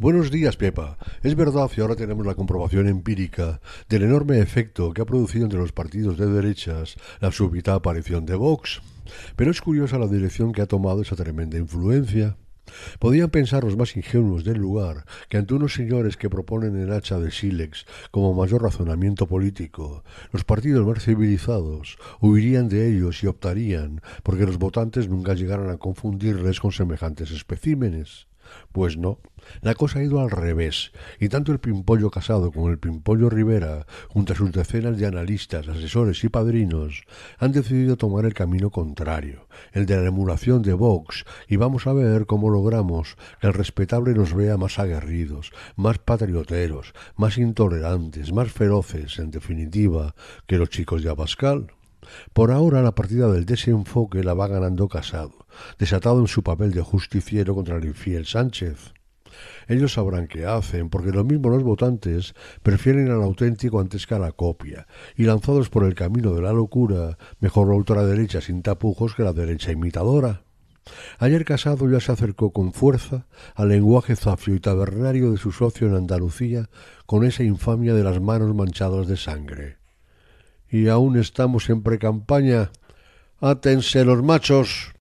Buenos días, Pepa. Es verdad que ahora tenemos la comprobación empírica del enorme efecto que ha producido entre los partidos de derechas la súbita aparición de Vox. Pero es curiosa la dirección que ha tomado esa tremenda influencia. Podían pensar los más ingenuos del lugar que ante unos señores que proponen el hacha de sílex como mayor razonamiento político, los partidos más civilizados huirían de ellos y optarían porque los votantes nunca llegaran a confundirles con semejantes especímenes. Pues no, la cosa ha ido al revés, y tanto el Pimpollo Casado como el Pimpollo Rivera, junto a sus decenas de analistas, asesores y padrinos, han decidido tomar el camino contrario, el de la emulación de Vox, y vamos a ver cómo logramos que el respetable nos vea más aguerridos, más patrioteros, más intolerantes, más feroces, en definitiva, que los chicos de Abascal. Por ahora la partida del desenfoque la va ganando Casado desatado en su papel de justiciero contra el infiel Sánchez. Ellos sabrán qué hacen, porque lo mismo los votantes prefieren al auténtico antes que a la copia, y lanzados por el camino de la locura, mejor la ultraderecha sin tapujos que la derecha imitadora. Ayer Casado ya se acercó con fuerza al lenguaje zafio y tabernario de su socio en Andalucía con esa infamia de las manos manchadas de sangre. Y aún estamos en pre-campaña. Átense los machos.